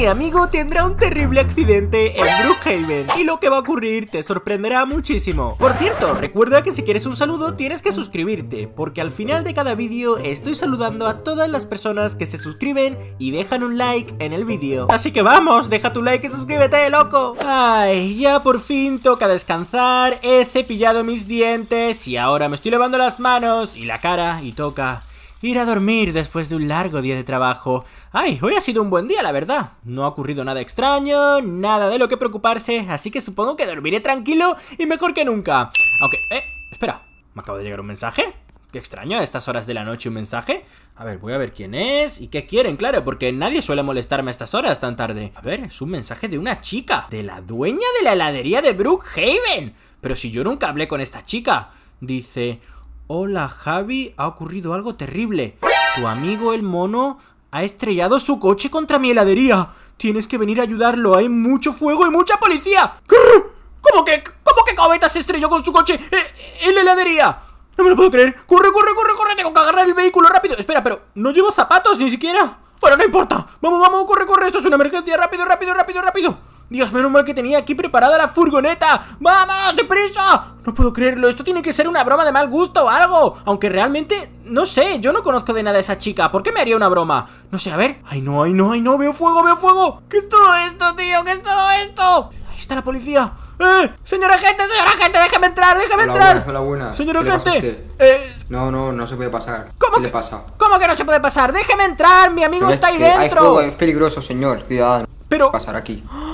mi amigo tendrá un terrible accidente en Brookhaven y lo que va a ocurrir te sorprenderá muchísimo. Por cierto, recuerda que si quieres un saludo tienes que suscribirte, porque al final de cada vídeo estoy saludando a todas las personas que se suscriben y dejan un like en el vídeo. Así que vamos, deja tu like y suscríbete, loco. Ay, ya por fin toca descansar, he cepillado mis dientes y ahora me estoy lavando las manos y la cara y toca ir a dormir después de un largo día de trabajo. Ay, hoy ha sido un buen día, la verdad. No ha ocurrido nada extraño, nada de lo que preocuparse, así que supongo que dormiré tranquilo y mejor que nunca. Aunque, eh, espera, me acaba de llegar un mensaje. Qué extraño, a estas horas de la noche un mensaje. A ver, voy a ver quién es y qué quieren, claro, porque nadie suele molestarme a estas horas tan tarde. A ver, es un mensaje de una chica, de la dueña de la heladería de Brookhaven. Pero si yo nunca hablé con esta chica. Dice, Hola Javi, ha ocurrido algo terrible. Tu amigo el mono ha estrellado su coche contra mi heladería. Tienes que venir a ayudarlo, hay mucho fuego y mucha policía. ¿Cómo que, cómo que Cometa se estrelló con su coche eh, en la heladería? No me lo puedo creer. ¡Corre, corre, corre, corre! Tengo que agarrar el vehículo rápido. Espera, pero no llevo zapatos ni siquiera. Bueno, no importa. Vamos, vamos, corre, corre. Esto es una emergencia. Rápido, rápido, rápido, rápido. Dios, menos mal que tenía aquí preparada la furgoneta ¡Vamos, deprisa! No puedo creerlo, esto tiene que ser una broma de mal gusto o algo Aunque realmente, no sé, yo no conozco de nada a esa chica ¿Por qué me haría una broma? No sé, a ver ¡Ay no, ay no, ay no! ¡Veo fuego, veo fuego! ¿Qué es todo esto, tío? ¿Qué es todo esto? Ahí está la policía ¡Eh! ¡Señora gente, señora gente! ¡Déjeme entrar, déjeme entrar! agente, ¡Señora gente! Eh, no, no, no se puede pasar ¿Cómo ¿Qué pasa? ¿Cómo que no se puede pasar? ¡Déjeme entrar! ¡Mi amigo está ahí dentro! es peligroso, señor, cuidado Pero... Pasar aquí ¡Ah!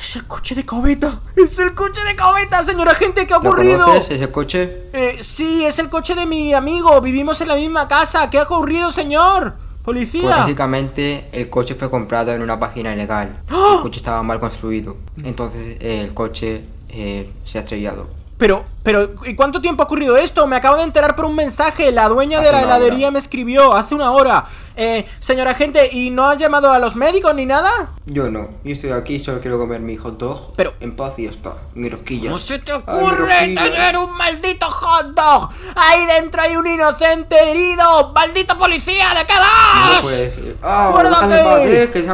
¡Es el coche de cabeta, ¡Es el coche de cabeta, señora gente! ¿Qué ha ocurrido? ¿Lo ese coche? Eh, sí, es el coche de mi amigo. Vivimos en la misma casa. ¿Qué ha ocurrido, señor? ¡Policía! Pues básicamente, el coche fue comprado en una página ilegal. ¡Ah! El coche estaba mal construido. Entonces, el coche eh, se ha estrellado. Pero, pero, ¿y cuánto tiempo ha ocurrido esto? Me acabo de enterar por un mensaje. La dueña de la heladería me escribió hace una hora. Eh, señora gente, ¿y no ha llamado a los médicos ni nada? Yo no. Yo estoy aquí, solo quiero comer mi hot dog. Pero. En paz y esto, está. Mi rosquilla. ¿Cómo se te ocurre tener un maldito hot dog? Ahí dentro hay un inocente herido. ¡Maldito policía! ¿De qué vas? Ah, ¿eh?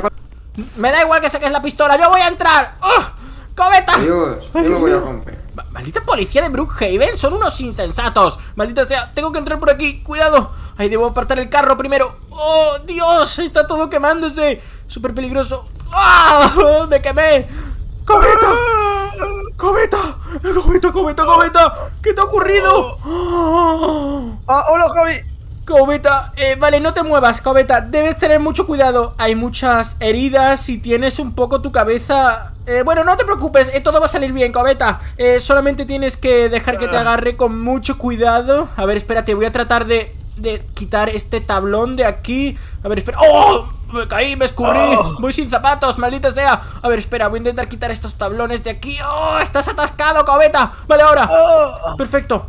Me da igual que saques la pistola. ¡Yo voy a entrar! ¡Oh! Dios, Yo voy a romper. Maldita policía de Brookhaven, son unos insensatos Maldita sea, tengo que entrar por aquí, cuidado Ahí debo apartar el carro primero ¡Oh, Dios! Está todo quemándose Súper peligroso ¡Ah! ¡Me quemé! ¡Cometa! ¡Cometa! ¡Cometa, cometa, cometa! ¿Qué te ha ocurrido? Ah, ¡Hola, Javi! Cobeta, eh, vale, no te muevas, Cobeta. Debes tener mucho cuidado. Hay muchas heridas y tienes un poco tu cabeza... Eh, bueno, no te preocupes, eh, todo va a salir bien, Cobeta. solamente tienes que dejar que te ah. agarre con mucho cuidado. A ver, espérate, voy a tratar de, quitar este tablón de aquí. A ver, espera... ¡Oh! Me caí, me escurrí, ah. voy sin zapatos, maldita sea A ver, espera, voy a intentar quitar estos tablones de aquí ¡Oh! ¡Estás atascado, Cobeta! Vale, ahora oh. Perfecto,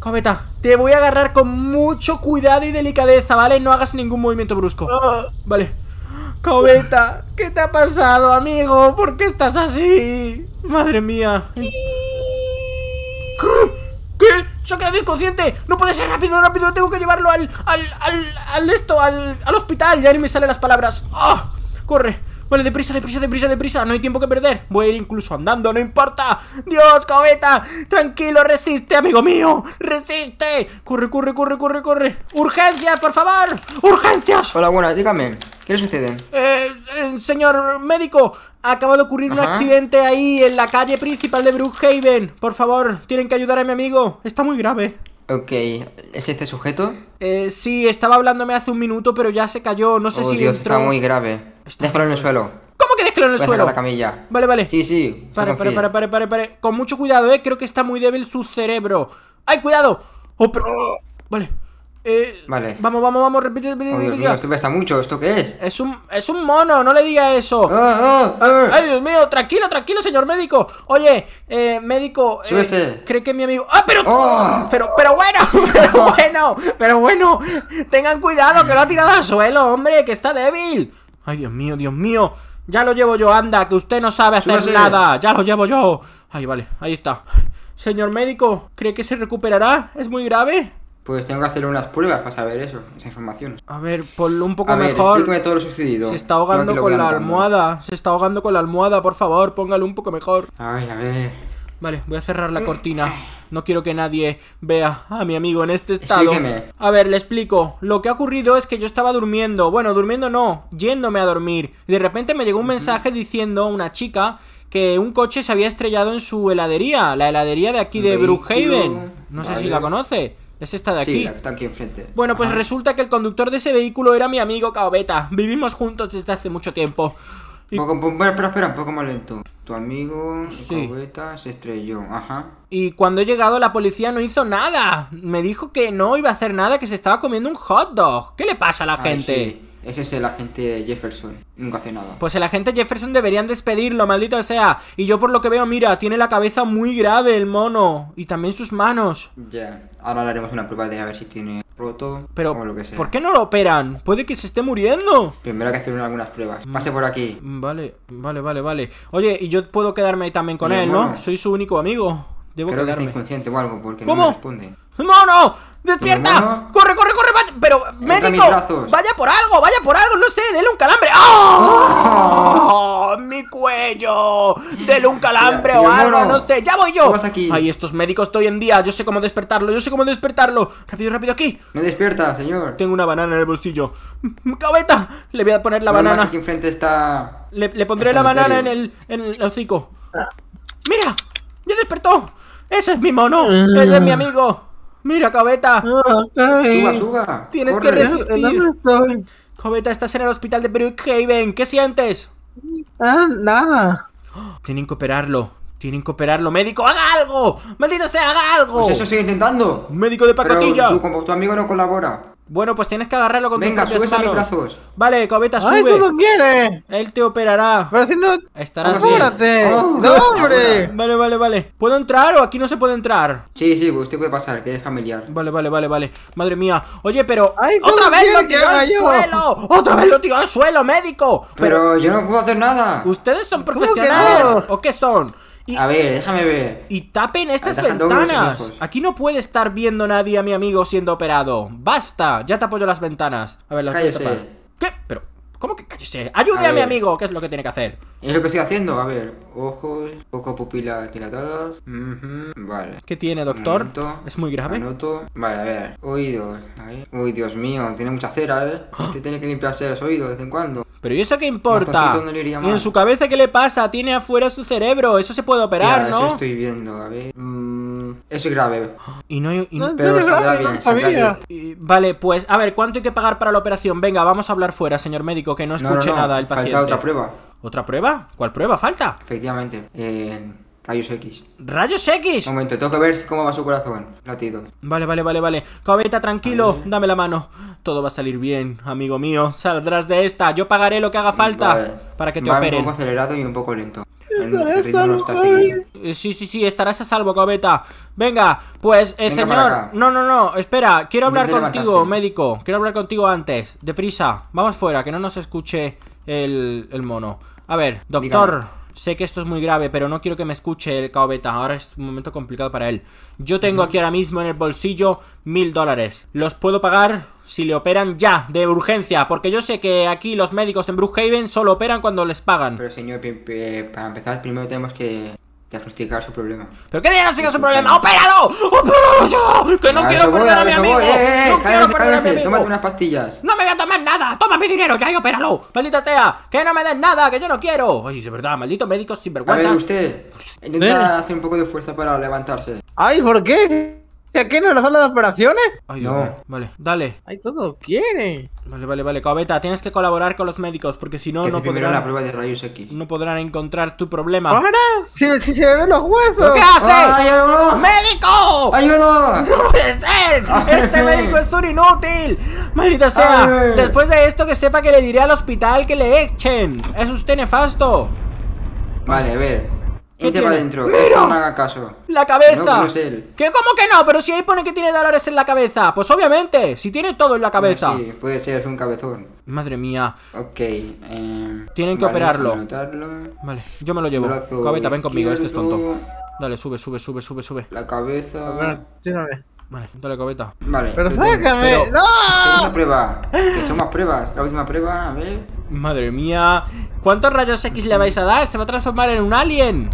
Cometa, te voy a agarrar con mucho cuidado y delicadeza, ¿vale? No hagas ningún movimiento brusco ah. Vale Cometa, ¿qué te ha pasado, amigo? ¿Por qué estás así? Madre mía ¿Qué? ¿Qué? ¡Se ha quedado inconsciente! ¡No puede ser! ¡Rápido, rápido! ¡Tengo que llevarlo al... al... al... esto, al... al hospital! Ya ni me salen las palabras ¡Ah! ¡Corre! Vale, deprisa, deprisa, deprisa, deprisa No hay tiempo que perder Voy a ir incluso andando, no importa Dios, cometa Tranquilo, resiste, amigo mío Resiste Corre, corre, corre, corre, corre Urgencias, por favor Urgencias Hola, buenas, dígame ¿Qué le sucede? Eh, eh señor médico Acaba de ocurrir un accidente ahí en la calle principal de Brookhaven Por favor, tienen que ayudar a mi amigo Está muy grave Ok, ¿es este sujeto? Eh, sí, estaba hablándome hace un minuto, pero ya se cayó. No sé oh, si Dios, entró... está muy grave. Déjalo en el suelo. ¿Cómo que déjalo en el suelo? la camilla. Vale, vale. Sí, sí. Pare, pare, pare, pare, pare, Con mucho cuidado, eh. Creo que está muy débil su cerebro. ¡Ay, cuidado! Oh, pero... Vale. Eh, vale. Vamos, vamos, vamos, repite, repite, oh, repite. Dios esto pesa mucho, ¿esto qué es? Es un, es un mono, no le diga eso. Ah, ah, eh. Ay, Dios mío, tranquilo, tranquilo, señor médico. Oye, eh, médico, eh, cree que mi amigo. ¡Ah, pero! Ah. Pero, pero bueno, pero bueno, pero bueno. Tengan cuidado que lo ha tirado al suelo, hombre, que está débil. Ay, Dios mío, Dios mío. Ya lo llevo yo, anda, que usted no sabe hacer nada. Ya lo llevo yo. Ay, vale, ahí está. Señor médico, ¿cree que se recuperará? ¿Es muy grave? Pues tengo que hacer unas pruebas para saber eso, esa información. A ver, ponlo un poco a ver, mejor. todo sucedido. Se está ahogando con la almohada. Se está ahogando con la almohada, por favor, póngalo un poco mejor. Ay, a ver. Vale, voy a cerrar la mm. cortina. No quiero que nadie vea a mi amigo en este estado. A ver, le explico. Lo que ha ocurrido es que yo estaba durmiendo. Bueno, durmiendo no, yéndome a dormir. y De repente me llegó un mensaje diciendo una chica que un coche se había estrellado en su heladería. La heladería de aquí de Brookhaven. No sé si la conoce. Es esta de aquí. está aquí enfrente. Bueno, pues resulta que el conductor de ese vehículo era mi amigo Caobeta. Vivimos juntos desde hace mucho tiempo bueno, pero espera, un poco más lento. Tu amigo, su beta se estrelló. Ajá. Y cuando he llegado la policía no hizo nada. Me dijo que no iba a hacer nada, que se estaba comiendo un hot dog. ¿Qué le pasa a la gente? Ese es el agente Jefferson. Nunca hace nada. Pues el agente Jefferson deberían despedirlo, maldito sea. Y yo por lo que veo, mira, tiene la cabeza muy grave el mono. Y también sus manos. Ya, ahora le haremos una prueba de a ver si tiene roto Pero, ¿por qué no lo operan? Puede que se esté muriendo. Primero hay que hacer algunas pruebas. Mm. Pase por aquí. Mm, vale, vale, vale, vale. Oye, y yo puedo quedarme ahí también con él, ¿no? Soy su único amigo. Debo Creo quedarme. que es inconsciente o algo porque ¿Cómo? no responde. ¡Mono! ¡Despierta! pero médico, vaya por algo, vaya por algo, no sé, dele un calambre. ¡Oh! ¡Mi cuello! Dele un calambre o algo, no sé, ya voy yo. Ay, estos médicos estoy en día, yo sé cómo despertarlo, yo sé cómo despertarlo. Rápido, rápido, aquí. Me despierta, señor. Tengo una banana en el bolsillo. Mm, ¡Cabeta! Le voy a poner la banana. Aquí enfrente está... Le, pondré la banana en el, en hocico. ¡Mira! ¡Ya despertó! ¡Ese es mi mono! ¡Ese es mi ah. amigo! ¡Mira, cabeta, ah, suba! ¡Tienes que resistir! Cabeta, estás en el hospital de Brookhaven. ¿Qué sientes? Ah, nada. Tienen que operarlo. Tienen que operarlo. ¡Médico, haga algo! ¡Maldito sea, haga algo! Pues eso estoy intentando. ¡Médico de pacotilla! Pero tu amigo no colabora. Bueno, pues tienes que agarrarlo con Venga, tus propias manos. Brazos. Vale, Cobeta, sube. ¡Ay, tú lo quieres! Él te operará. Pero si no... Estarás ah, ¡No, ah, hombre! Ah. Vale, vale, vale. ¿Puedo entrar o aquí no se puede entrar? Sí, sí, usted pues puede pasar, que es familiar. Vale, vale, vale, vale. Madre mía. Oye, pero... Ay, ¡Otra vez lo tiró al suelo! ¡Otra vez lo tiró al suelo, médico! Pero, yo no puedo hacer nada. ¿Ustedes son profesionales o qué son? a ver, déjame ver. Y tapen estas ventanas. Aquí no puede estar viendo nadie a mi amigo siendo operado. ¡Basta! Ya te apoyo las ventanas. A ver, las cállese. ¿Qué? Pero, ¿cómo que cállese? ¡Ayude a, mi amigo! ¿Qué es lo que tiene que hacer? Es lo que estoy haciendo. A ver, ojos, poco pupila dilatadas. Vale. ¿Qué tiene, doctor? es muy grave. Anoto. Vale, a ver, oídos. Uy, Dios mío, tiene mucha cera, ¿eh? ¡Ah! Este tiene que limpiarse los oídos de vez en cuando. Pero ¿y eso qué importa? ¿Y en su cabeza qué le pasa? Tiene afuera su cerebro, eso se puede operar, ¿no? Eso estoy viendo, a ver. Mm, eso es grave. Y no, y, no vale, pues a ver, ¿cuánto hay que pagar para la operación? Venga, vamos a hablar fuera, señor médico, que no escuche nada el paciente. Falta otra prueba. ¿Otra prueba? ¿Cuál prueba falta? Efectivamente. Eh... Rayos X. ¿Rayos X? momento, tengo que ver cómo va su corazón. Latido. Vale, vale, vale, vale. Cobeta, tranquilo, dame la mano. Todo va a salir bien, amigo mío. Saldrás de esta. Yo pagaré lo que haga falta para que te va operen. un poco acelerado y un poco lento. Estarás a salvo. sí, sí, sí, estarás a salvo, Cobeta. Venga, pues, eh, señor. No, no, no, espera. Quiero hablar contigo, médico. Quiero hablar contigo antes. Deprisa. Vamos fuera, que no nos escuche el, mono. A ver, doctor. Sé que esto es muy grave, pero no quiero que me escuche el caobeta. Ahora es un momento complicado para él. Yo tengo aquí ahora mismo en el bolsillo mil dólares. ¿Los puedo pagar? Si le operan ya, de urgencia, porque yo sé que aquí los médicos en Brookhaven solo operan cuando les pagan. Pero señor, eh, para empezar primero tenemos que Diagnosticar su problema. ¿Pero qué diagnostica su problema? ¡Opéralo! ¡Opéralo yo! ¡Que no ah, quiero perder a mi amigo! ¡No eh, quiero perder a mi amigo! Tómate unas pastillas. ¡No me voy a tomar nada! ¡Toma mi dinero ya y opéralo! ¡Maldita sea! ¡Que no me des nada! ¡Que yo no quiero! Ay, es verdad, maldito médico sinvergüenza! A ver, usted. Intenta hacer un poco de fuerza para levantarse. ¡Ay, ¿por qué? aquí en la sala de operaciones? Ay, Vale, dale. Ay, todo quiere. Vale, vale, vale. Cobeta, tienes que colaborar con los médicos porque si no, no podrán. la prueba de rayos aquí. No podrán encontrar tu problema. ¡Para! ¡Si, se ven los huesos! ¿Qué hace? ¡Médico! ¡Ayúdame! ¡No puede ser! ¡Este médico es un inútil! ¡Maldita sea! Después de esto, que sepa que le diré al hospital que le echen. Es usted nefasto. Vale, a ver. ¿Qué, te va adentro? ¡Mira! No haga caso. ¡La cabeza! No, ¿Qué? ¿Cómo que no? Pero si ahí pone que tiene dólares en la cabeza. Pues obviamente, si tiene todo en la cabeza. Ah, sí, puede ser, un cabezón. Madre mía. Ok, eh, Tienen que operarlo. Vale, yo me lo llevo. ven conmigo, este es tonto. Dale, sube, sube, sube, sube, sube. La cabeza. Vale, dale cobeta. Vale. Pero sácame. ¡No! Una prueba. Que son más pruebas. La última prueba, a ver. Madre mía. ¿Cuántos rayos X le vais a dar? Se va a transformar en un alien.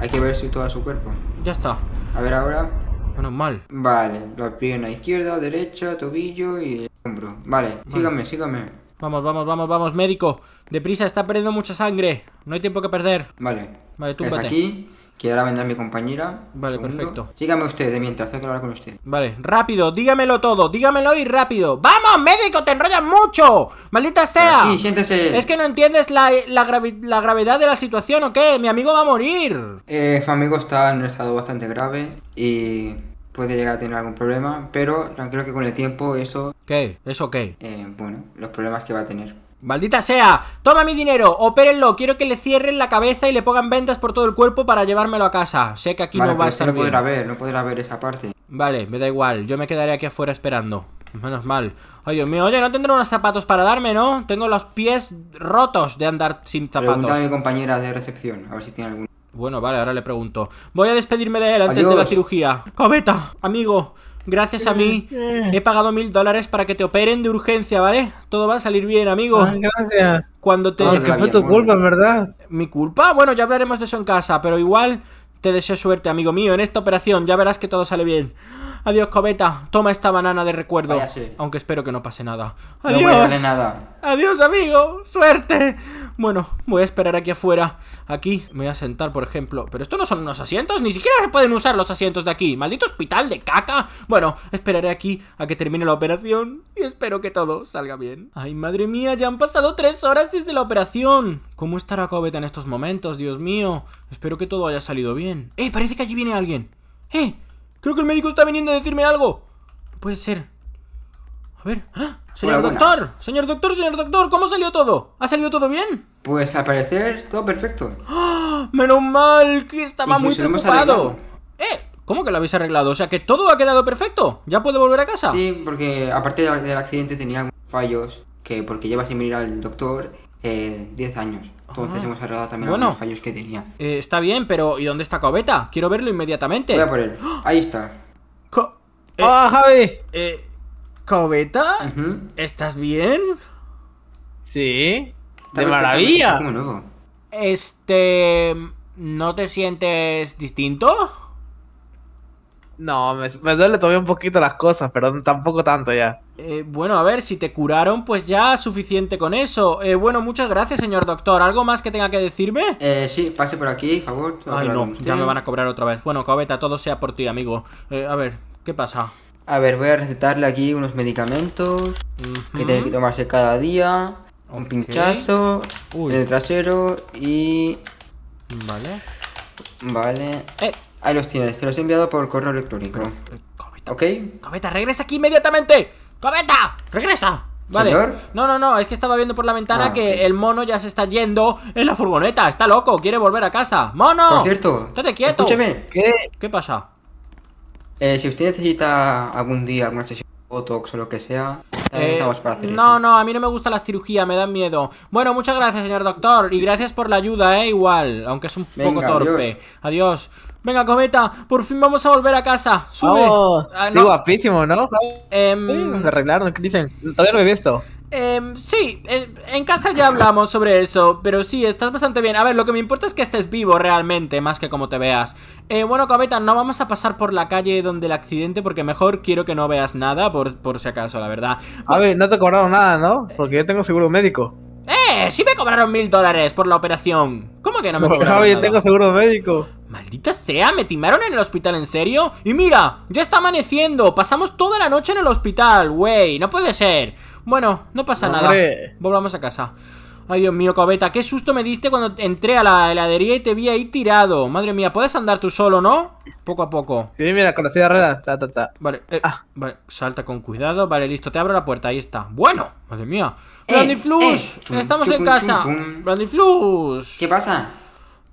Hay que ver si todo su cuerpo. Ya está. A ver ahora. Bueno, mal. Vale, la pierna izquierda, derecha, tobillo y el hombro. Vale, sígame, sígame. Vamos, vamos, vamos, vamos, médico. Deprisa, está perdiendo mucha sangre. No hay tiempo que perder. Vale. Vale, tú que ahora vendrá mi compañera. Vale, perfecto. Sígame usted de mientras, tengo que hablar con usted. Vale, rápido, dígamelo todo, dígamelo y rápido. ¡Vamos, médico, te enrollas mucho! ¡Maldita sea! Sí, siéntese. Es que no entiendes la, la, gravedad de la situación, ¿o qué? ¡Mi amigo va a morir! Eh, su amigo está en un estado bastante grave y puede llegar a tener algún problema, pero tranquilo que con el tiempo eso... ¿Qué? ¿Eso qué? Eh, bueno, los problemas que va a tener. Maldita sea, toma mi dinero, opérenlo, quiero que le cierren la cabeza y le pongan vendas por todo el cuerpo para llevármelo a casa. Sé que aquí no va a estar no ver, no podrá ver esa parte. Vale, me da igual, yo me quedaré aquí afuera esperando. Menos mal. Ay, Dios mío, oye, no tendré unos zapatos para darme, ¿no? Tengo los pies rotos de andar sin zapatos. compañera de recepción, si Bueno, vale, ahora le pregunto. Voy a despedirme de él antes de la cirugía. Cometa, amigo, Gracias a mí eh. he pagado mil dólares para que te operen de urgencia, ¿vale? Todo va a salir bien, amigo. Ah, gracias. Cuando te... que fue tu culpa, ¿verdad? ¿Mi culpa? Bueno, ya hablaremos de eso en casa, pero igual te deseo suerte, amigo mío, en esta operación. Ya verás que todo sale bien. Adiós, cobeta. Toma esta banana de recuerdo. Aunque espero que no pase nada. Adiós. No nada. Adiós, amigo. Suerte. Bueno, voy a esperar aquí afuera. Aquí me voy a sentar, por ejemplo. Pero esto no son unos asientos. Ni siquiera se pueden usar los asientos de aquí. Maldito hospital de caca. Bueno, esperaré aquí a que termine la operación. Y espero que todo salga bien. Ay, madre mía, ya han pasado tres horas desde la operación. ¿Cómo estará Cobeta en estos momentos? Dios mío. Espero que todo haya salido bien. ¡Eh! Parece que allí viene alguien. ¡Eh! Creo que el médico está viniendo a decirme algo. puede ser. A ver. ¿ah? Señor doctor, señor doctor, señor doctor, ¿cómo salió todo? ¿Ha salido todo bien? Pues al parecer todo perfecto. ¡Ah! Menos mal que estaba muy preocupado. Eh, ¿Cómo que lo habéis arreglado? O sea que todo ha quedado perfecto. ¿Ya puedo volver a casa? Sí, porque aparte del accidente tenía fallos que porque lleva sin venir al doctor 10 eh, años. Entonces ah. hemos también bueno, los fallos que tenía. Eh, está bien, pero ¿y dónde está Cobeta? Quiero verlo inmediatamente. Voy a por él. ¡Ah! Ahí está. ¡Oh, Javi! Eh, ¿Cobeta? ¿Estás bien? Sí. De maravilla. Este... ¿No te sientes distinto? No, me, duele todavía un poquito las cosas, pero tampoco tanto ya. Eh, bueno, a ver, si te curaron, pues ya suficiente con eso. Eh, bueno, muchas gracias, señor doctor. ¿Algo más que tenga que decirme? Eh, sí, pase por aquí, por favor. Ay, no, ya me van a cobrar otra vez. Bueno, Cabeta, todo sea por ti, amigo. Eh, a ver, ¿qué pasa? A ver, voy a recetarle aquí unos medicamentos que tiene que tomarse cada día. Un pinchazo Uy. en el trasero y... Vale. Vale. Eh. Ahí los tienes, te los he enviado por correo electrónico. ¿Ok? Cometa, regresa aquí inmediatamente. ¡Cometa! ¡Regresa! Vale. No, no, no, es que estaba viendo por la ventana ah, que el mono ya se está yendo en la furgoneta. Está loco, quiere volver a casa. ¡Mono! Por cierto. Estate quieto. Escúcheme. ¿Qué? ¿Qué pasa? Eh, si usted necesita algún día alguna sesión de Botox o lo que sea, eh, para hacer no, no, a mí no me gusta la cirugía. me dan miedo. Bueno, muchas gracias, señor doctor, y gracias por la ayuda, eh, igual, aunque es un poco torpe. adiós. Venga, Cometa, por fin vamos a volver a casa. Sube. Oh, ah, no. guapísimo, ¿no? Eh, arreglaron, ¿qué dicen? Todavía no he visto. Em, sí, en casa ya hablamos sobre eso, pero sí, estás bastante bien. A ver, lo que me importa es que estés vivo realmente, más que como te veas. Eh, bueno, Cometa, no vamos a pasar por la calle donde el accidente, porque mejor quiero que no veas nada, por, por si acaso, la verdad. a ver, no te cobraron nada, ¿no? Porque yo tengo seguro médico. ¡Eh! ¡Sí me cobraron mil dólares por la operación! ¿Cómo que no me cobraron Javi, yo tengo seguro médico. Maldita sea, me timaron en el hospital, ¿en serio? Y mira, ya está amaneciendo, pasamos toda la noche en el hospital, güey, no puede ser. Bueno, no pasa nada, volvamos a casa. Ay, Dios mío, Cobeta, qué susto me diste cuando entré a la heladería y te vi ahí tirado. Madre mía, ¿puedes andar tú solo, no? Poco a poco. Sí, mira, con la silla de ta, ta, ta. Vale, eh, ah. vale, salta con cuidado. Vale, listo, te abro la puerta, ahí está. Bueno, madre mía. Eh, eh. estamos en casa. Tum, ¿Qué pasa?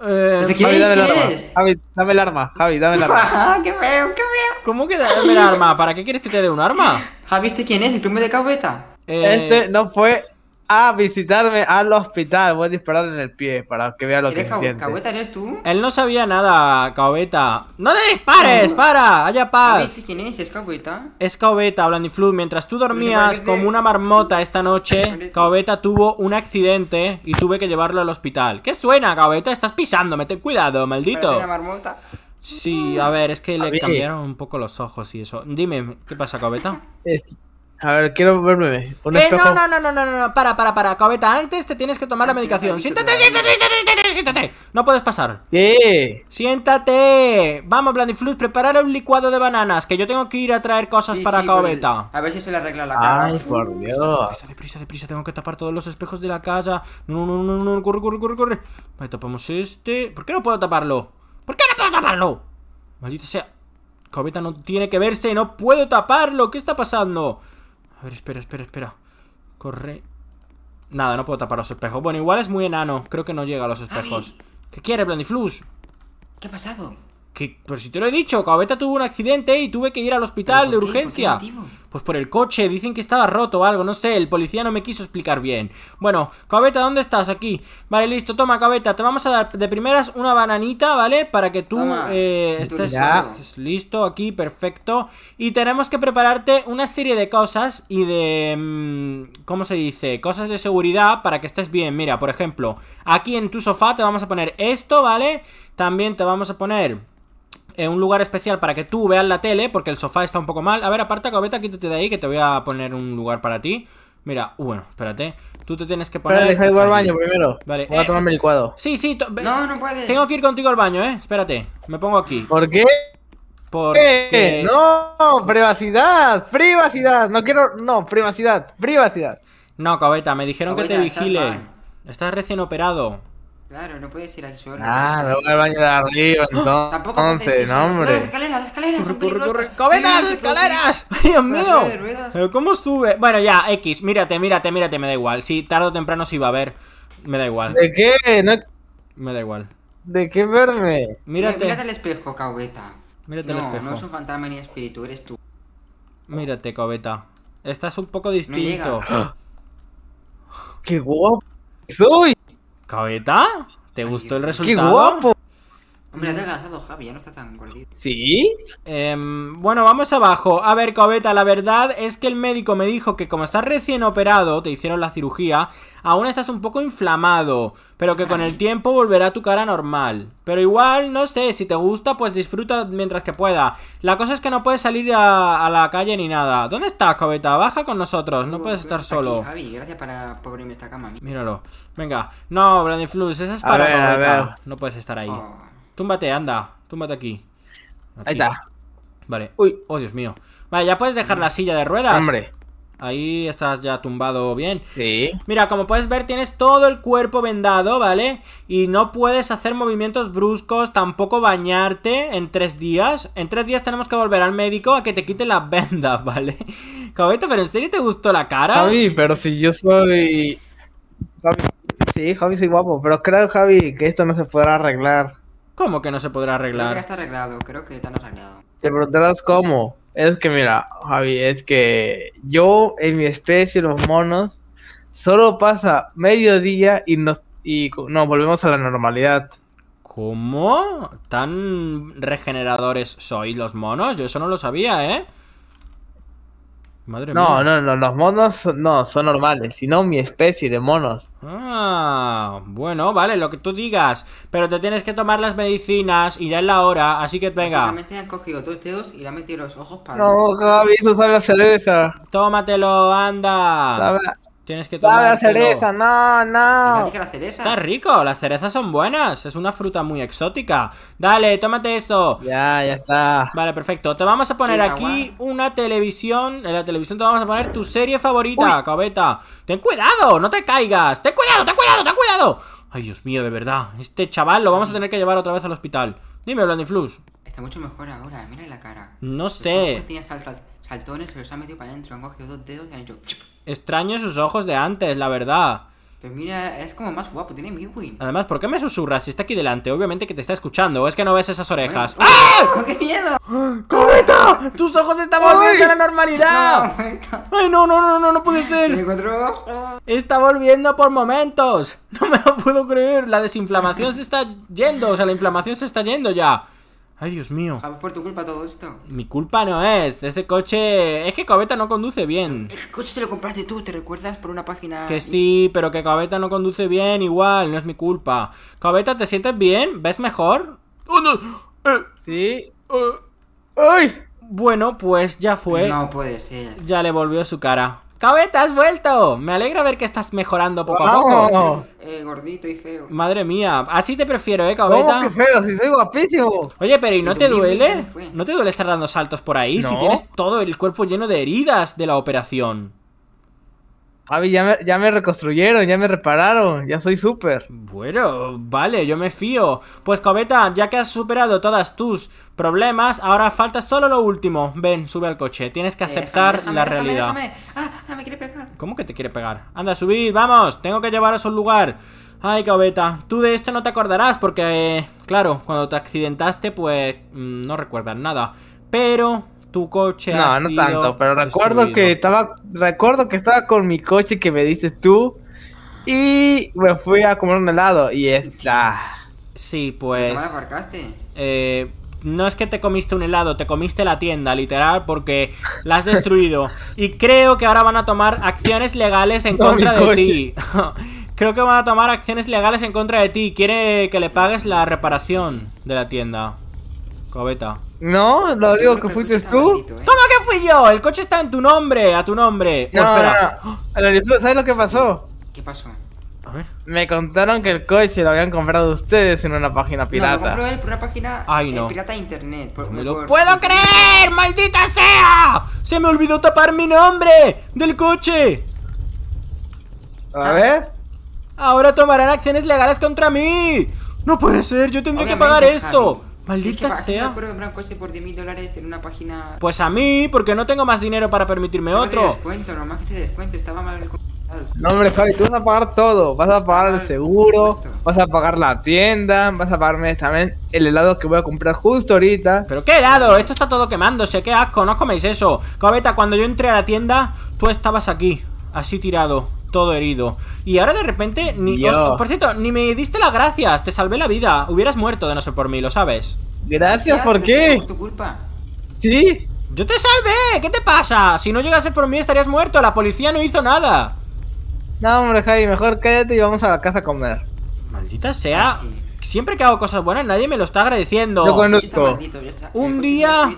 Eh, Javi, dame el arma. Javi, dame el arma. Javi, dame el arma. ¡Qué feo, qué feo! ¿Cómo que dame el arma? ¿Para qué quieres que te dé un arma? Javi, ¿este quién es? ¿El primo de Cobeta? Eh, este no fue a visitarme al hospital. Voy a dispararle en el pie para que vea lo que se siente. eres tú? Él no sabía nada, cabeta ¡No te dispares! ¡Para! ¡Haya paz! ¿Quién es? ¿Es hablando Es Mientras tú dormías como una marmota esta noche, cabeta tuvo un accidente y tuve que llevarlo al hospital. ¿Qué suena, Caobeta? Estás pisándome. Ten cuidado, maldito. Una marmota. Sí, a ver, es que le cambiaron un poco los ojos y eso. Dime, ¿qué pasa, cabeta a ver, quiero verme. Un eh, espejo. No, no, no, no, no, no, para, para, para, cabeta. Antes te tienes que tomar la ah, medicación. Siéntate, siéntate, siéntate, siéntate. No puedes pasar. ¿Qué? Siéntate. Vamos, Blandiflux, preparar un licuado de bananas. Que yo tengo que ir a traer cosas para sí, pues, A ver si se le arregla la cara. Ay, por Dios. Deprisa, deprisa, deprisa. Tengo que tapar todos los espejos de la casa. No, no, no, no, no. Corre, corre, corre, corre. Vale, tapamos este. ¿Por qué no puedo taparlo? ¿Por qué no puedo taparlo? Maldito sea. Cabeta no tiene que verse. No puedo taparlo. ¿Qué está pasando? A ver, espera, espera, espera. Corre. Nada, no puedo tapar los espejos. Bueno, igual es muy enano. Creo que no llega a los espejos. ¿Qué quieres, Blandiflus? ¿Qué ha pasado? Que... Pero pues si te lo he dicho, Cabeta tuvo un accidente y tuve que ir al hospital de urgencia. Pues por el coche, dicen que estaba roto o algo, no sé, el policía no me quiso explicar bien. Bueno, Cabeta, ¿dónde estás? Aquí. Vale, listo, toma, Cabeta, te vamos a dar de primeras una bananita, ¿vale? Para que tú eh, estés, listo aquí, perfecto. Y tenemos que prepararte una serie de cosas y de... Mm, ¿Cómo se dice? Cosas de seguridad para que estés bien. Mira, por ejemplo, aquí en tu sofá te vamos a poner esto, ¿vale? También te vamos a poner un lugar especial para que tú veas la tele, porque el sofá está un poco mal. A ver, aparta, cabeta, quítate de ahí, que te voy a poner un lugar para ti. Mira, uh, bueno, espérate. Tú te tienes que poner. Espera, deja ir al baño primero. Vale. Voy a eh, tomarme el cuadro. Sí, sí. No, no puedes. Tengo que ir contigo al baño, ¿eh? Espérate. Me pongo aquí. ¿Por qué? ¿Por qué? ¡No! ¡Privacidad! ¡Privacidad! No quiero. No, privacidad. ¡Privacidad! No, cabeta. me dijeron que te vigile. estás recién operado. Claro, no puedes ir al suelo. Ah, no voy al baño de arriba, entonces. Tampoco no, hombre. Las escaleras, las escaleras. escaleras! Dios mío! ¿Pero cómo sube? Bueno, ya, X, mírate, mírate, mírate, me da igual. Si tarde o temprano sí va a haber. Me da igual. ¿De qué? No... Me da igual. ¿De qué verme? Mírate. Mírate el espejo, Cobeta. Mírate el no, espejo. No es un fantasma ni espíritu, eres tú. Mírate, Cobeta. Estás un poco distinto. ¡Qué guapo soy! ¿Cabeta? ¿Te gustó el resultado? Hombre, ha Javi, ya no está tan gordito. ¿Sí? Em, bueno, vamos abajo. A ver, Cobeta, la verdad es que el médico me dijo que como estás recién operado, te hicieron la cirugía, aún estás un poco inflamado, pero que con el tiempo volverá tu cara normal. Pero igual, no sé, si te gusta, pues disfruta mientras que pueda. La cosa es que no puedes salir a, la calle ni nada. ¿Dónde estás, Cobeta? Baja con nosotros, no puedes estar solo. Javi, gracias para esta cama. Míralo. Venga. No, Blandiflux, esa es para No puedes estar ahí. Oh. Túmbate, anda. Túmbate aquí. Ahí está. Vale. Uy. Oh, Dios mío. Vale, ya puedes dejar la silla de ruedas. Hombre. Ahí estás ya tumbado bien. Sí. Mira, como puedes ver, tienes todo el cuerpo vendado, ¿vale? Y no puedes hacer movimientos bruscos, tampoco bañarte en tres días. En tres días tenemos que volver al médico a que te quite las vendas, ¿vale? Javi, pero ¿en serio te gustó la cara? Javi, pero si yo soy... Javi... Sí, Javi soy guapo, pero creo, Javi, que esto no se podrá arreglar. ¿Cómo que no se podrá arreglar? Creo que ya está arreglado, creo que está arreglado. Te preguntarás cómo. Es que mira, Javi, es que yo en mi especie, los monos, solo pasa mediodía y nos, y nos volvemos a la normalidad. ¿Cómo? ¿Tan regeneradores sois los monos? Yo eso no lo sabía, ¿eh? no, no, no, los monos no son normales, sino mi especie de monos. Ah, bueno, vale, lo que tú digas. Pero te tienes que tomar las medicinas y ya es la hora, así que venga. ojos No, Javi, eso sabe a cerveza. Tómatelo, anda. Sabe Tienes que tomar. la cereza! ¡No, no! Está rico, las cerezas son buenas. Es una fruta muy exótica. Dale, tómate eso Ya, ya está. Vale, perfecto. Te vamos a poner aquí una televisión. En la televisión te vamos a poner tu serie favorita, cabeta. Ten cuidado, no te caigas. Ten cuidado, ten cuidado, ten cuidado. Ay, Dios mío, de verdad. Este chaval lo vamos a tener que llevar otra vez al hospital. Dime, Blandiflux. Está mucho mejor ahora, mira la cara. No sé saltones, se los ha metido para adentro, han cogido dos dedos y han hecho... Extraño sus ojos de antes, la verdad. Pero pues mira, es como más guapo, tiene Miwin. Además, ¿por qué me susurras si está aquí delante? Obviamente que te está escuchando, ¿o es que no ves esas orejas? ¡Ah! ¡Ah! ¡Qué miedo! ¡Cometa! ¡Tus ojos están volviendo a la normalidad! ¡Ay, no, no, no, no, no puede ser! ¡Está volviendo por momentos! No me lo puedo creer, la desinflamación se está yendo, o sea, la inflamación se está yendo ya. Ay, Dios mío. Ah, pues por tu culpa todo esto? Mi culpa no es. Ese coche. Es que Cabeta no conduce bien. El coche se lo compraste tú, ¿te recuerdas? Por una página. Que sí, pero que Cabeta no conduce bien, igual. No es mi culpa. Cabeta, ¿te sientes bien? ¿Ves mejor? ¡Oh, eh, sí. Eh. Bueno, pues ya fue. No puede ser. Ya le volvió su cara. ¡Cabeta, has vuelto! Me alegra ver que estás mejorando poco a poco. Eh, gordito y feo. Madre mía, así te prefiero, eh, cabeta. qué feo! Si soy guapísimo. Oye, pero ¿y no te duele? ¿No te duele estar dando saltos por ahí? Si tienes todo el cuerpo lleno de heridas de la operación. Javi, ya me, ya me reconstruyeron, ya me repararon, ya soy súper. Bueno, vale, yo me fío. Pues Cobeta, ya que has superado todas tus problemas, ahora falta solo lo último. Ven, sube al coche, tienes que eh, aceptar la realidad. Ah, me quiere pegar. ¿Cómo que te quiere pegar? Anda, subid, vamos. Tengo que llevar a un lugar. Ay, cabeta. Tú de esto no te acordarás porque, claro, cuando te accidentaste, pues mm, no recuerdas nada. Pero tu coche No, no tanto, pero recuerdo que estaba recuerdo que estaba con mi coche que me diste tú y me fui a comer un helado y está. Sí, pues. me aparcaste? Eh, no es que te comiste un helado, te comiste la tienda, literal, porque la has destruido. y creo que ahora van a tomar acciones legales en contra de ti. creo que van a tomar acciones legales en contra de ti. Quiere que le pagues la reparación de la tienda. Cobeta. No, lo digo que fuiste tú. ¿eh? ¿Cómo que fui yo? El coche está en tu nombre, a tu nombre. ¿Sabes lo que pasó? ¿Qué pasó? Me contaron que el coche lo habían comprado ustedes en una página pirata. No, lo una página eh, pirata de internet. puedo creer! ¡Maldita sea! ¡Se me olvidó tapar mi nombre del coche! A ver. Ahora tomarán acciones legales contra mí. No puede ser, yo tendré que pagar esto. Maldita sea. comprar un coche por dólares en una página. Pues a mí, porque no tengo más dinero para permitirme otro. descuento, nomás que descuento, estaba mal el no, hombre, Javi, tú vas a pagar todo. Vas a pagar el seguro, vas a pagar la tienda, vas a pagarme también el helado que voy a comprar justo ahorita. ¿Pero qué helado? Esto está todo quemándose, qué asco, no os coméis eso. Cobeta, cuando yo entré a la tienda, tú estabas aquí, así tirado, todo herido. Y ahora de repente, ni por cierto, ni me diste las gracias, te salvé la vida. Hubieras muerto de no ser por mí, lo sabes. Gracias, ¿por qué? tu culpa. Sí. Yo te salvé, ¿qué te pasa? Si no llegase por mí estarías muerto, la policía no hizo nada. No, hombre, Javi, mejor cállate y vamos a la casa a comer. Maldita sea. Siempre que hago cosas buenas, nadie me lo está agradeciendo. Yo conduzco. Un día.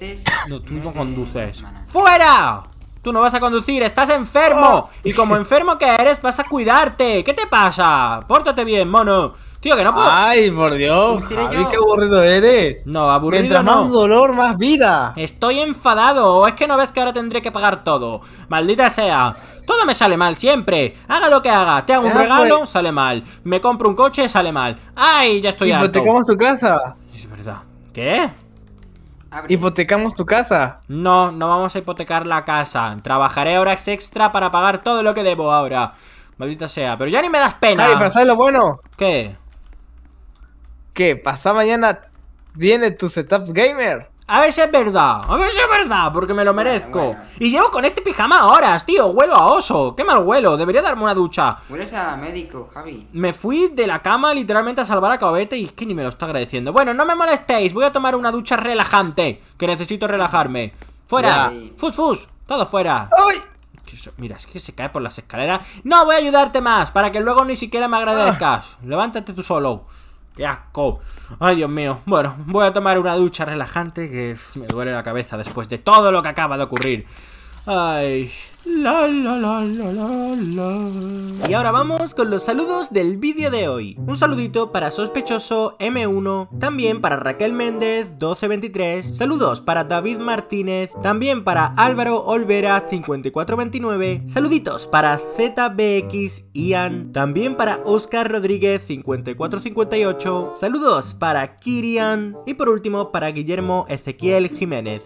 no, tú no conduces. ¡Fuera! Tú no vas a conducir, estás enfermo. Oh. Y como enfermo que eres, vas a cuidarte. ¿Qué te pasa? Pórtate bien, mono. Tío, Ay, por Dios. Javi, qué aburrido eres. No, aburrido. Mientras más dolor, más vida. Estoy enfadado. ¿O es que no ves que ahora tendré que pagar todo? Maldita sea. Todo me sale mal siempre. Haga lo que haga. Te hago un ah, pues. regalo, sale mal. Me compro un coche, sale mal. Ay, ya estoy harto. Hipotecamos tu casa. Es verdad. ¿Qué? ¿Hipotecamos tu casa? No, no vamos a hipotecar la casa. Trabajaré horas extra para pagar todo lo que debo ahora. Maldita sea, pero ya ni me das pena. Ay, pero ¿sabes lo bueno? ¿Qué? Qué pasa mañana viene tu setup gamer. A ver si es verdad, a ver si es verdad, porque me lo merezco. Y llevo con este pijama horas, tío, huelo a oso. Qué mal huelo, debería darme una ducha. Hueles a médico, Javi. Me fui de la cama literalmente a salvar a Cabete y es que ni me lo está agradeciendo. Bueno, no me molestéis, voy a tomar una ducha relajante, que necesito relajarme. Fuera, fus, fus, todo fuera. ¡Ay! Mira, es que se cae por las escaleras. No voy a ayudarte más, para que luego ni siquiera me agradezcas. Ah. Levántate tú solo. ¡Qué asco! ¡Ay, Dios mío! Bueno, voy a tomar una ducha relajante que me duele la cabeza después de todo lo que acaba de ocurrir. ¡Ay! La, la, la, y ahora vamos con los saludos del vídeo de hoy. Un saludito para Sospechoso M1, también para Raquel Méndez 1223, saludos para David Martínez, también para Álvaro Olvera 5429, saluditos para ZBX Ian, también para óscar Rodríguez 5458, saludos para Kirian y por último para Guillermo Ezequiel Jiménez.